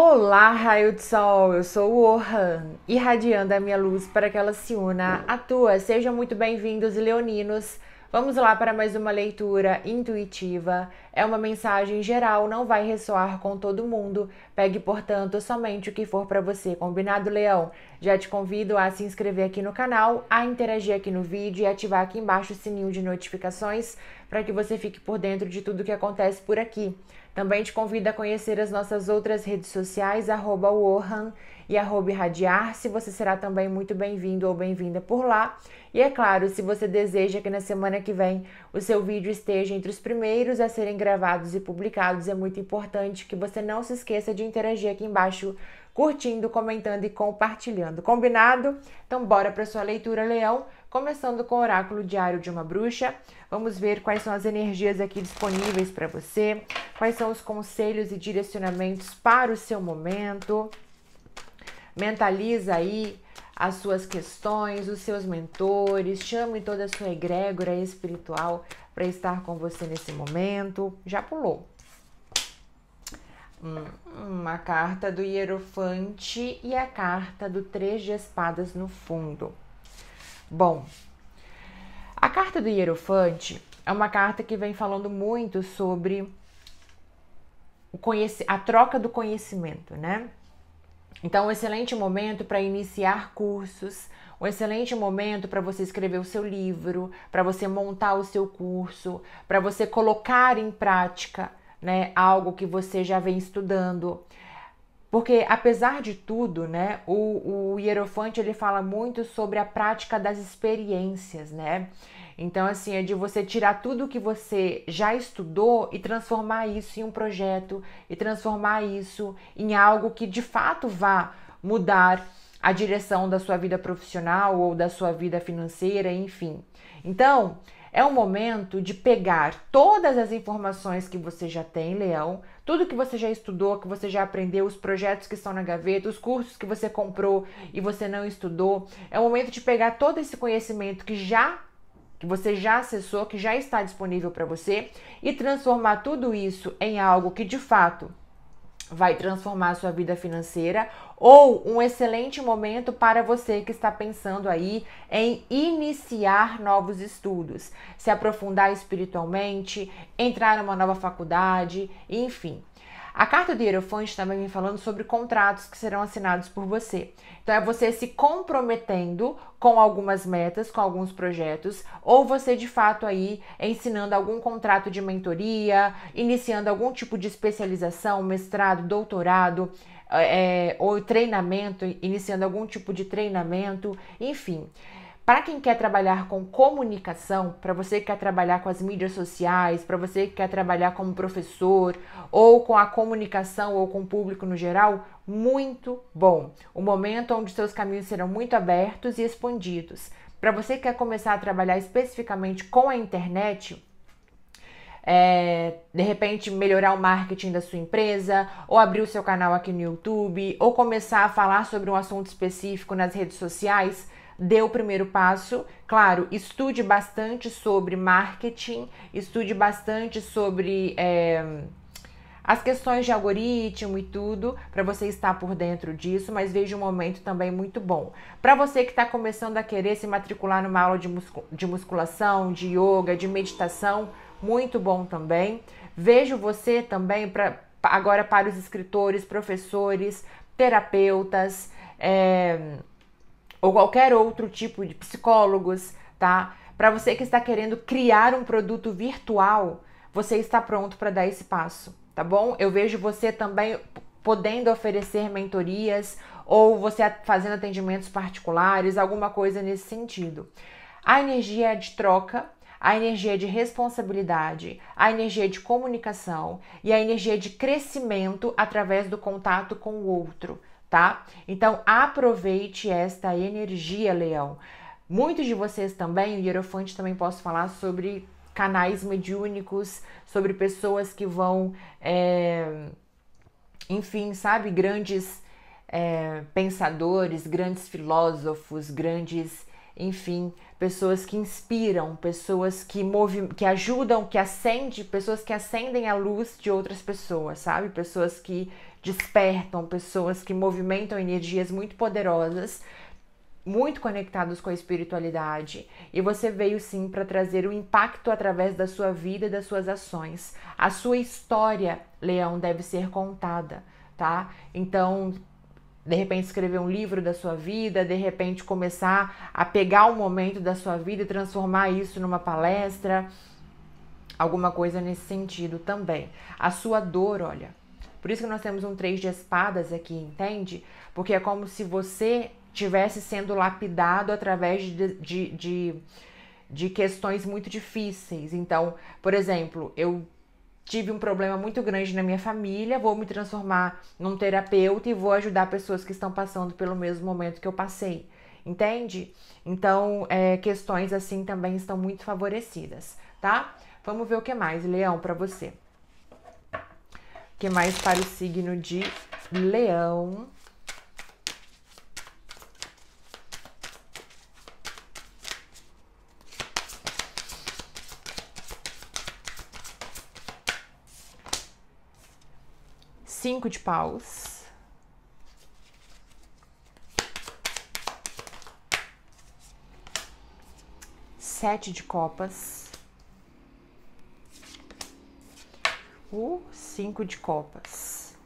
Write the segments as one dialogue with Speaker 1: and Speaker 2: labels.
Speaker 1: Olá, raio de sol, eu sou o Orhan, irradiando a minha luz para que ela se una à tua. Sejam muito bem-vindos, leoninos. Vamos lá para mais uma leitura intuitiva. É uma mensagem geral, não vai ressoar com todo mundo. Pegue, portanto, somente o que for para você, combinado, leão? Já te convido a se inscrever aqui no canal, a interagir aqui no vídeo e ativar aqui embaixo o sininho de notificações para que você fique por dentro de tudo que acontece por aqui. Também te convido a conhecer as nossas outras redes sociais, arroba Wohan e arroba irradiar-se. Você será também muito bem-vindo ou bem-vinda por lá. E é claro, se você deseja que na semana que vem o seu vídeo esteja entre os primeiros a serem gravados e publicados, é muito importante que você não se esqueça de interagir aqui embaixo, curtindo, comentando e compartilhando. Combinado? Então bora para sua leitura, Leão. Começando com o oráculo diário de uma bruxa, vamos ver quais são as energias aqui disponíveis para você, quais são os conselhos e direcionamentos para o seu momento. Mentaliza aí as suas questões, os seus mentores, chame toda a sua egrégora espiritual para estar com você nesse momento. Já pulou. Hum, uma carta do Hierofante e a carta do Três de Espadas no fundo. Bom, a carta do Hierofante é uma carta que vem falando muito sobre a troca do conhecimento, né? Então, um excelente momento para iniciar cursos, um excelente momento para você escrever o seu livro, para você montar o seu curso, para você colocar em prática né, algo que você já vem estudando. Porque, apesar de tudo, né, o, o Hierofante ele fala muito sobre a prática das experiências, né? Então, assim, é de você tirar tudo que você já estudou e transformar isso em um projeto, e transformar isso em algo que de fato vá mudar a direção da sua vida profissional ou da sua vida financeira, enfim. Então, é o momento de pegar todas as informações que você já tem, Leão, tudo que você já estudou, que você já aprendeu, os projetos que estão na gaveta, os cursos que você comprou e você não estudou. É o momento de pegar todo esse conhecimento que já que você já acessou, que já está disponível para você e transformar tudo isso em algo que de fato vai transformar a sua vida financeira ou um excelente momento para você que está pensando aí em iniciar novos estudos, se aprofundar espiritualmente, entrar numa nova faculdade, enfim. A carta de Hierofante também vem falando sobre contratos que serão assinados por você. Então é você se comprometendo com algumas metas, com alguns projetos, ou você de fato aí ensinando algum contrato de mentoria, iniciando algum tipo de especialização, mestrado, doutorado, é, ou treinamento, iniciando algum tipo de treinamento, enfim. Para quem quer trabalhar com comunicação, para você que quer trabalhar com as mídias sociais, para você que quer trabalhar como professor ou com a comunicação ou com o público no geral, muito bom. O momento onde seus caminhos serão muito abertos e expandidos. Para você que quer começar a trabalhar especificamente com a internet, é, de repente melhorar o marketing da sua empresa, ou abrir o seu canal aqui no YouTube, ou começar a falar sobre um assunto específico nas redes sociais, dê o primeiro passo. Claro, estude bastante sobre marketing, estude bastante sobre. É, as questões de algoritmo e tudo, para você estar por dentro disso, mas veja um momento também muito bom. Para você que está começando a querer se matricular numa aula de, muscul de musculação, de yoga, de meditação, muito bom também. Vejo você também para agora para os escritores, professores, terapeutas, é, ou qualquer outro tipo de psicólogos, tá? Para você que está querendo criar um produto virtual, você está pronto para dar esse passo, tá bom? Eu vejo você também podendo oferecer mentorias ou você fazendo atendimentos particulares, alguma coisa nesse sentido. A energia é de troca, a energia é de responsabilidade, a energia é de comunicação e a energia é de crescimento através do contato com o outro tá? Então aproveite esta energia, Leão. Muitos de vocês também, o Hierofante também posso falar sobre canais mediúnicos, sobre pessoas que vão, é, enfim, sabe, grandes é, pensadores, grandes filósofos, grandes, enfim, pessoas que inspiram, pessoas que movem, que ajudam, que acendem, pessoas que acendem a luz de outras pessoas, sabe? Pessoas que despertam, pessoas que movimentam energias muito poderosas, muito conectados com a espiritualidade, e você veio sim para trazer o um impacto através da sua vida e das suas ações. A sua história, Leão, deve ser contada, tá? Então, de repente escrever um livro da sua vida, de repente começar a pegar o um momento da sua vida e transformar isso numa palestra, alguma coisa nesse sentido também. A sua dor, olha, por isso que nós temos um três de espadas aqui, entende? Porque é como se você tivesse sendo lapidado através de, de, de, de questões muito difíceis. Então, por exemplo, eu tive um problema muito grande na minha família, vou me transformar num terapeuta e vou ajudar pessoas que estão passando pelo mesmo momento que eu passei, entende? Então, é, questões assim também estão muito favorecidas, tá? Vamos ver o que mais, Leão, para você que mais para o signo de Leão. Cinco de paus. Sete de copas. O cinco de copas.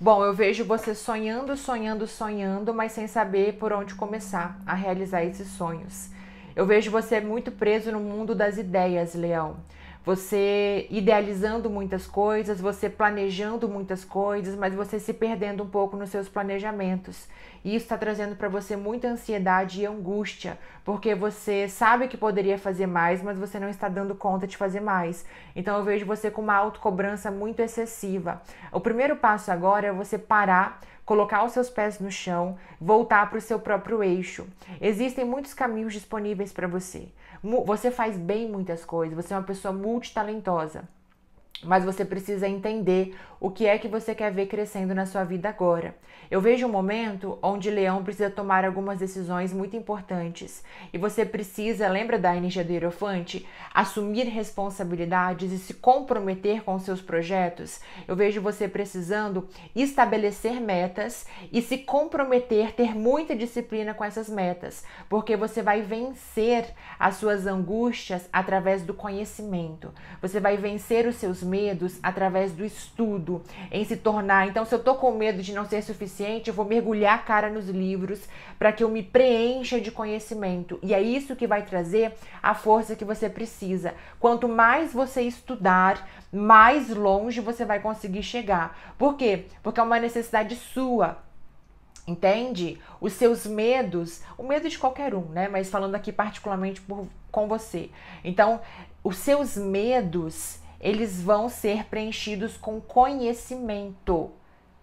Speaker 1: Bom, eu vejo você sonhando, sonhando, sonhando, mas sem saber por onde começar a realizar esses sonhos. Eu vejo você muito preso no mundo das ideias, Leão você idealizando muitas coisas, você planejando muitas coisas, mas você se perdendo um pouco nos seus planejamentos. E isso está trazendo para você muita ansiedade e angústia, porque você sabe que poderia fazer mais, mas você não está dando conta de fazer mais. Então eu vejo você com uma autocobrança muito excessiva. O primeiro passo agora é você parar colocar os seus pés no chão, voltar para o seu próprio eixo. Existem muitos caminhos disponíveis para você. Você faz bem muitas coisas, você é uma pessoa multitalentosa mas você precisa entender o que é que você quer ver crescendo na sua vida agora. Eu vejo um momento onde Leão precisa tomar algumas decisões muito importantes e você precisa, lembra da energia do Hierofante? Assumir responsabilidades e se comprometer com seus projetos. Eu vejo você precisando estabelecer metas e se comprometer, ter muita disciplina com essas metas, porque você vai vencer as suas angústias através do conhecimento. Você vai vencer os seus medos medos através do estudo, em se tornar. Então, se eu tô com medo de não ser suficiente, eu vou mergulhar a cara nos livros para que eu me preencha de conhecimento. E é isso que vai trazer a força que você precisa. Quanto mais você estudar, mais longe você vai conseguir chegar. Por quê? Porque é uma necessidade sua, entende? Os seus medos, o medo de qualquer um, né? Mas falando aqui particularmente por, com você. Então, os seus medos, eles vão ser preenchidos com conhecimento,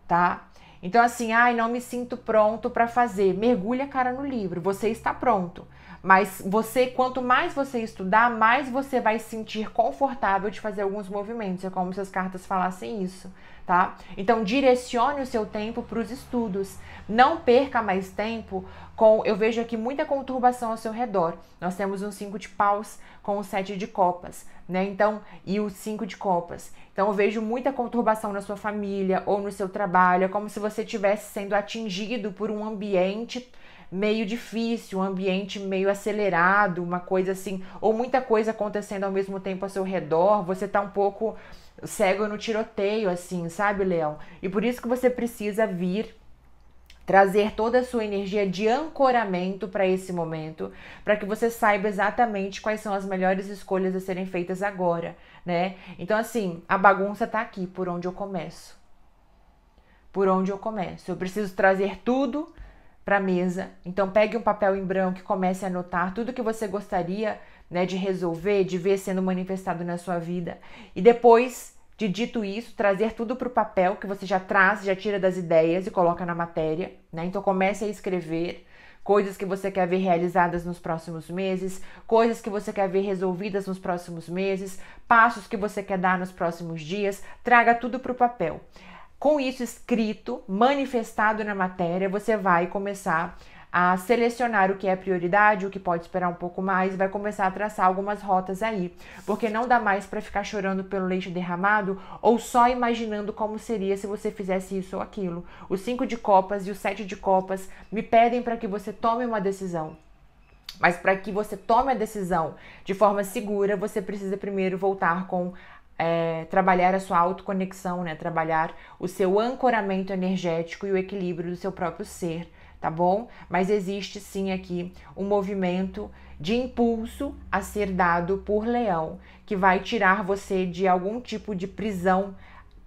Speaker 1: tá? Então assim, ai, não me sinto pronto para fazer. Mergulha a cara no livro. Você está pronto. Mas você, quanto mais você estudar, mais você vai sentir confortável de fazer alguns movimentos. É como se as cartas falassem isso, tá? Então direcione o seu tempo para os estudos. Não perca mais tempo com. Eu vejo aqui muita conturbação ao seu redor. Nós temos um 5 de paus com o um 7 de copas, né? Então, e o 5 de copas. Então eu vejo muita conturbação na sua família ou no seu trabalho. É como se você estivesse sendo atingido por um ambiente meio difícil, um ambiente meio acelerado, uma coisa assim, ou muita coisa acontecendo ao mesmo tempo ao seu redor, você tá um pouco cego no tiroteio, assim, sabe, Leão? E por isso que você precisa vir trazer toda a sua energia de ancoramento para esse momento, para que você saiba exatamente quais são as melhores escolhas a serem feitas agora, né? Então assim, a bagunça tá aqui por onde eu começo. Por onde eu começo? Eu preciso trazer tudo para a mesa. Então pegue um papel em branco e comece a anotar tudo que você gostaria né, de resolver, de ver sendo manifestado na sua vida. E depois de dito isso, trazer tudo para o papel que você já traz, já tira das ideias e coloca na matéria. Né? Então comece a escrever coisas que você quer ver realizadas nos próximos meses, coisas que você quer ver resolvidas nos próximos meses, passos que você quer dar nos próximos dias, traga tudo para o papel. Com isso escrito, manifestado na matéria, você vai começar a selecionar o que é prioridade, o que pode esperar um pouco mais, vai começar a traçar algumas rotas aí, porque não dá mais para ficar chorando pelo leite derramado ou só imaginando como seria se você fizesse isso ou aquilo. Os cinco de copas e os sete de copas me pedem para que você tome uma decisão. Mas para que você tome a decisão de forma segura, você precisa primeiro voltar com é, trabalhar a sua autoconexão, né? Trabalhar o seu ancoramento energético e o equilíbrio do seu próprio ser, tá bom? Mas existe sim aqui um movimento de impulso a ser dado por leão, que vai tirar você de algum tipo de prisão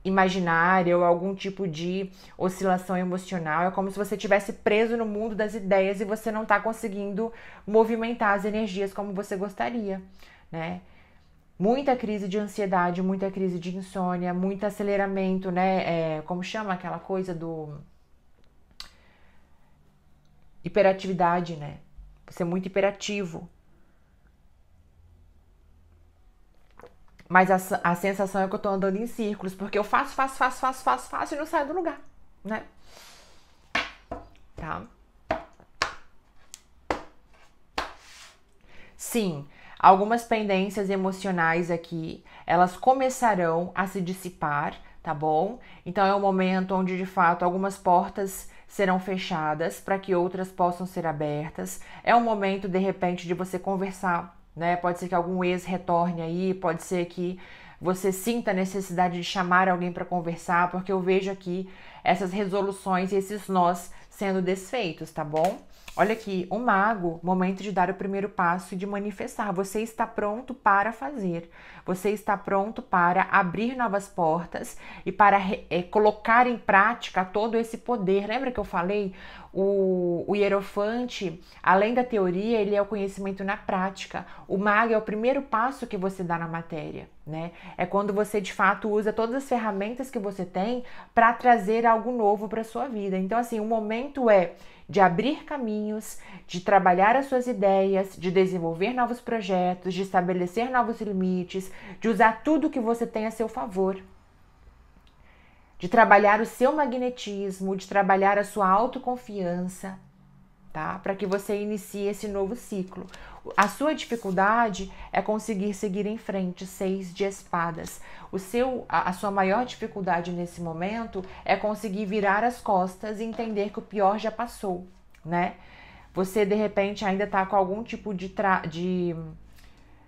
Speaker 1: imaginária ou algum tipo de oscilação emocional. É como se você tivesse preso no mundo das ideias e você não está conseguindo movimentar as energias como você gostaria, né? Muita crise de ansiedade, muita crise de insônia, muito aceleramento, né? É, como chama aquela coisa do. Hiperatividade, né? Você é muito hiperativo. Mas a, a sensação é que eu tô andando em círculos, porque eu faço, faço, faço, faço, faço, faço e não saio do lugar, né? Tá? Sim, Algumas pendências emocionais aqui, elas começarão a se dissipar, tá bom? Então é um momento onde de fato algumas portas serão fechadas para que outras possam ser abertas. É um momento de repente de você conversar, né? Pode ser que algum ex retorne aí, pode ser que você sinta a necessidade de chamar alguém para conversar, porque eu vejo aqui essas resoluções e esses nós sendo desfeitos, tá bom? Olha aqui, o mago, momento de dar o primeiro passo e de manifestar. Você está pronto para fazer. Você está pronto para abrir novas portas e para é, colocar em prática todo esse poder. Lembra que eu falei? O, o hierofante, além da teoria, ele é o conhecimento na prática. O mago é o primeiro passo que você dá na matéria. Né? É quando você de fato usa todas as ferramentas que você tem para trazer algo novo para sua vida. Então, assim, o momento é de abrir caminhos, de trabalhar as suas ideias, de desenvolver novos projetos, de estabelecer novos limites, de usar tudo que você tem a seu favor, de trabalhar o seu magnetismo, de trabalhar a sua autoconfiança, tá? Para que você inicie esse novo ciclo. A sua dificuldade é conseguir seguir em frente, seis de espadas. O seu, a, a, sua maior dificuldade nesse momento é conseguir virar as costas e entender que o pior já passou, né? Você de repente ainda tá com algum tipo de, tra de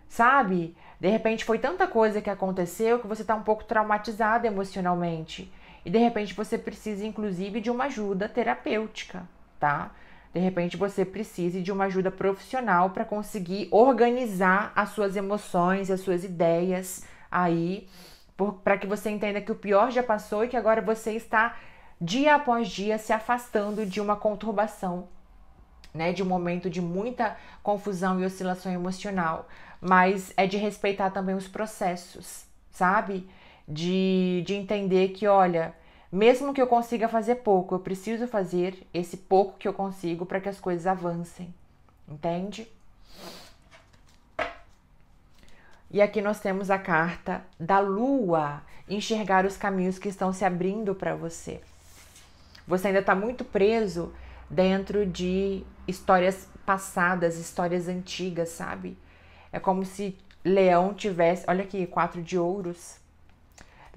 Speaker 1: sabe? De repente foi tanta coisa que aconteceu que você tá um pouco traumatizada emocionalmente e de repente você precisa inclusive de uma ajuda terapêutica, tá? De repente você precise de uma ajuda profissional para conseguir organizar as suas emoções, as suas ideias aí, para que você entenda que o pior já passou e que agora você está dia após dia se afastando de uma conturbação, né, de um momento de muita confusão e oscilação emocional, mas é de respeitar também os processos, sabe? De, de entender que, olha, mesmo que eu consiga fazer pouco, eu preciso fazer esse pouco que eu consigo para que as coisas avancem. Entende? E aqui nós temos a carta da lua, enxergar os caminhos que estão se abrindo para você. Você ainda está muito preso dentro de histórias passadas, histórias antigas, sabe? É como se Leão tivesse, olha aqui, quatro de ouros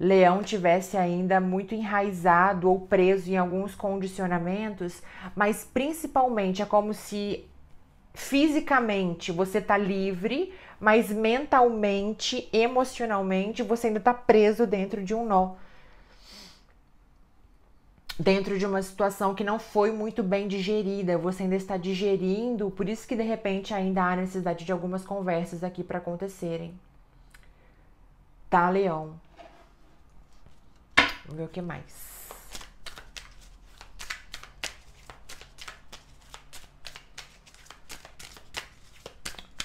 Speaker 1: Leão tivesse ainda muito enraizado ou preso em alguns condicionamentos, mas principalmente é como se fisicamente você tá livre, mas mentalmente, emocionalmente, você ainda tá preso dentro de um nó. Dentro de uma situação que não foi muito bem digerida, você ainda está digerindo, por isso que de repente ainda há necessidade de algumas conversas aqui para acontecerem. Tá, Leão? Vamos ver o que mais.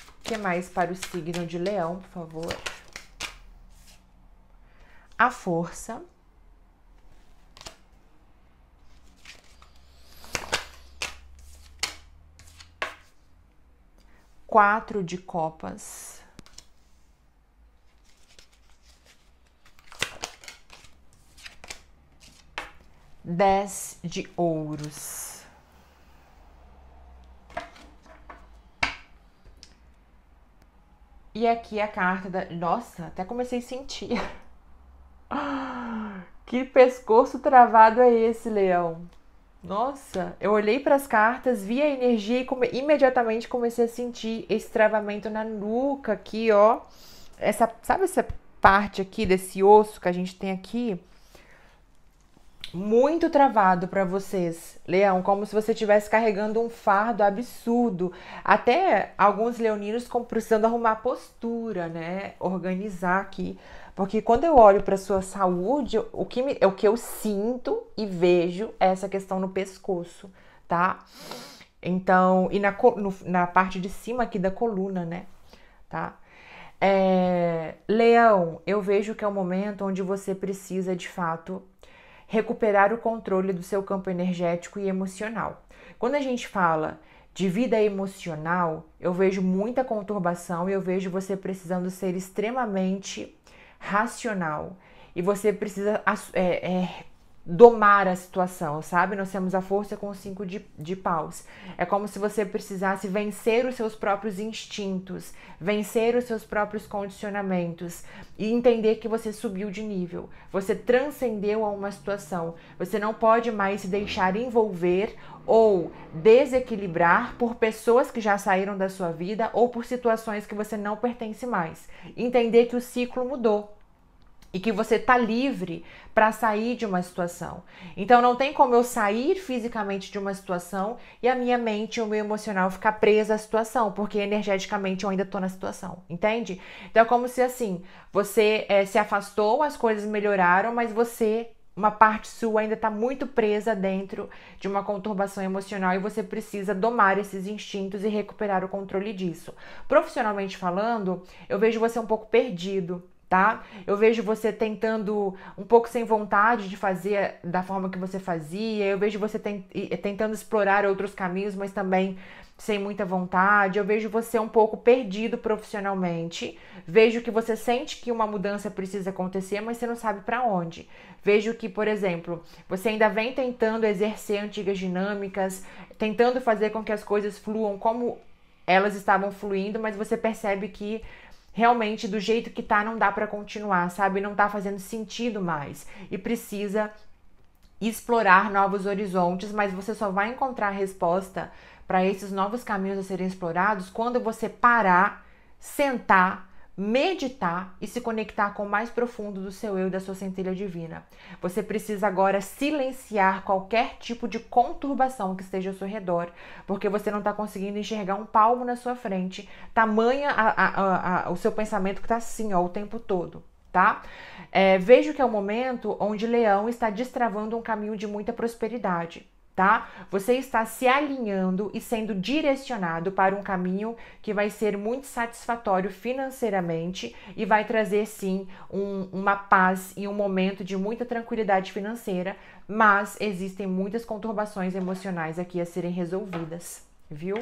Speaker 1: O que mais para o signo de leão, por favor? A força. Quatro de copas. dez de ouros. E aqui a carta da. Nossa, até comecei a sentir. que pescoço travado é esse, leão? Nossa, eu olhei para as cartas, vi a energia e come... imediatamente comecei a sentir esse travamento na nuca aqui, ó. Essa, sabe essa parte aqui desse osso que a gente tem aqui? muito travado para vocês, Leão, como se você estivesse carregando um fardo absurdo. Até alguns leoninos precisando arrumar postura, né? Organizar aqui, porque quando eu olho para sua saúde, o que me, o que eu sinto e vejo é essa questão no pescoço, tá? Então, e na, no, na parte de cima aqui da coluna, né? Tá? É, leão, eu vejo que é o momento onde você precisa de fato recuperar o controle do seu campo energético e emocional. Quando a gente fala de vida emocional, eu vejo muita conturbação e eu vejo você precisando ser extremamente racional e você precisa é, é, domar a situação, sabe? Nós temos a força com cinco de, de paus. É como se você precisasse vencer os seus próprios instintos, vencer os seus próprios condicionamentos e entender que você subiu de nível, você transcendeu a uma situação. Você não pode mais se deixar envolver ou desequilibrar por pessoas que já saíram da sua vida ou por situações que você não pertence mais. Entender que o ciclo mudou e que você tá livre para sair de uma situação. Então não tem como eu sair fisicamente de uma situação e a minha mente e o meu emocional ficar presa à situação, porque energeticamente eu ainda tô na situação, entende? Então é como se assim, você é, se afastou, as coisas melhoraram, mas você uma parte sua ainda está muito presa dentro de uma conturbação emocional e você precisa domar esses instintos e recuperar o controle disso. Profissionalmente falando, eu vejo você um pouco perdido tá? Eu vejo você tentando um pouco sem vontade de fazer da forma que você fazia, eu vejo você tentando explorar outros caminhos, mas também sem muita vontade, eu vejo você um pouco perdido profissionalmente, vejo que você sente que uma mudança precisa acontecer, mas você não sabe para onde. Vejo que, por exemplo, você ainda vem tentando exercer antigas dinâmicas, tentando fazer com que as coisas fluam como elas estavam fluindo, mas você percebe que realmente do jeito que tá não dá para continuar, sabe? Não tá fazendo sentido mais e precisa explorar novos horizontes, mas você só vai encontrar resposta para esses novos caminhos a serem explorados quando você parar, sentar meditar e se conectar com o mais profundo do seu eu e da sua centelha divina. Você precisa agora silenciar qualquer tipo de conturbação que esteja ao seu redor, porque você não está conseguindo enxergar um palmo na sua frente, tamanha a, a, a, o seu pensamento que está assim ó, o tempo todo. Tá? É, vejo que é o um momento onde Leão está destravando um caminho de muita prosperidade tá? Você está se alinhando e sendo direcionado para um caminho que vai ser muito satisfatório financeiramente e vai trazer sim um, uma paz e um momento de muita tranquilidade financeira, mas existem muitas conturbações emocionais aqui a serem resolvidas, viu?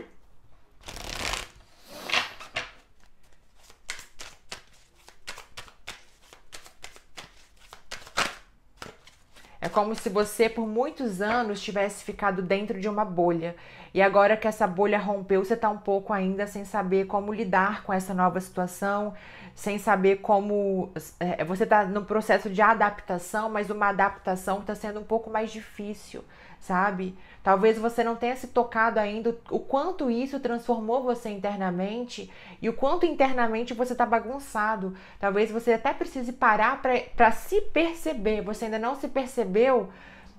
Speaker 1: como se você, por muitos anos, tivesse ficado dentro de uma bolha. E agora que essa bolha rompeu, você está um pouco ainda sem saber como lidar com essa nova situação, sem saber como. É, você está no processo de adaptação, mas uma adaptação está sendo um pouco mais difícil sabe? Talvez você não tenha se tocado ainda o quanto isso transformou você internamente e o quanto internamente você está bagunçado. Talvez você até precise parar para se perceber. Você ainda não se percebeu,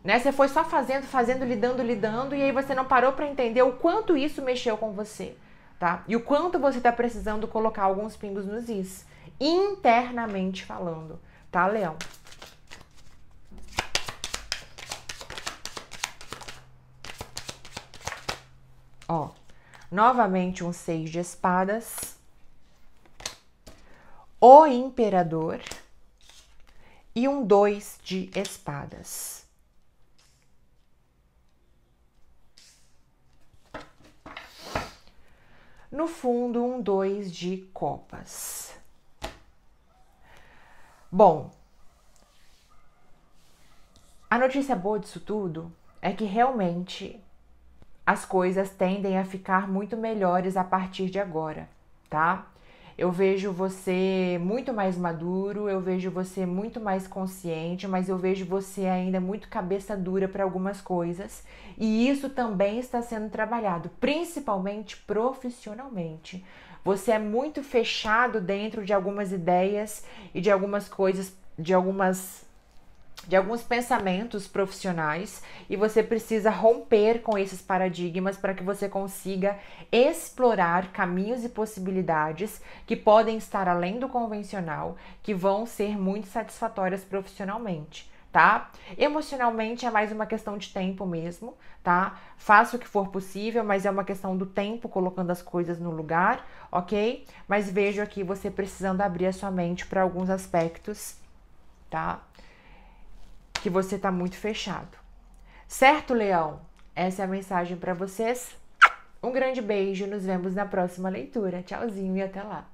Speaker 1: né? Você foi só fazendo, fazendo, lidando, lidando e aí você não parou para entender o quanto isso mexeu com você, tá? E o quanto você está precisando colocar alguns pingos nos is, internamente falando, tá, Leão? Ó, novamente um seis de espadas. O imperador e um dois de espadas. no fundo um dois de copas. Bom, a notícia boa disso tudo é que realmente as coisas tendem a ficar muito melhores a partir de agora, tá? Eu vejo você muito mais maduro, eu vejo você muito mais consciente, mas eu vejo você ainda muito cabeça dura para algumas coisas. E isso também está sendo trabalhado, principalmente profissionalmente. Você é muito fechado dentro de algumas ideias e de algumas coisas, de algumas de alguns pensamentos profissionais e você precisa romper com esses paradigmas para que você consiga explorar caminhos e possibilidades que podem estar além do convencional, que vão ser muito satisfatórias profissionalmente. Tá? Emocionalmente é mais uma questão de tempo mesmo, tá? Faça o que for possível, mas é uma questão do tempo colocando as coisas no lugar, ok? Mas vejo aqui você precisando abrir a sua mente para alguns aspectos, tá? que você está muito fechado. Certo, Leão? Essa é a mensagem para vocês. Um grande beijo, nos vemos na próxima leitura. Tchauzinho e até lá.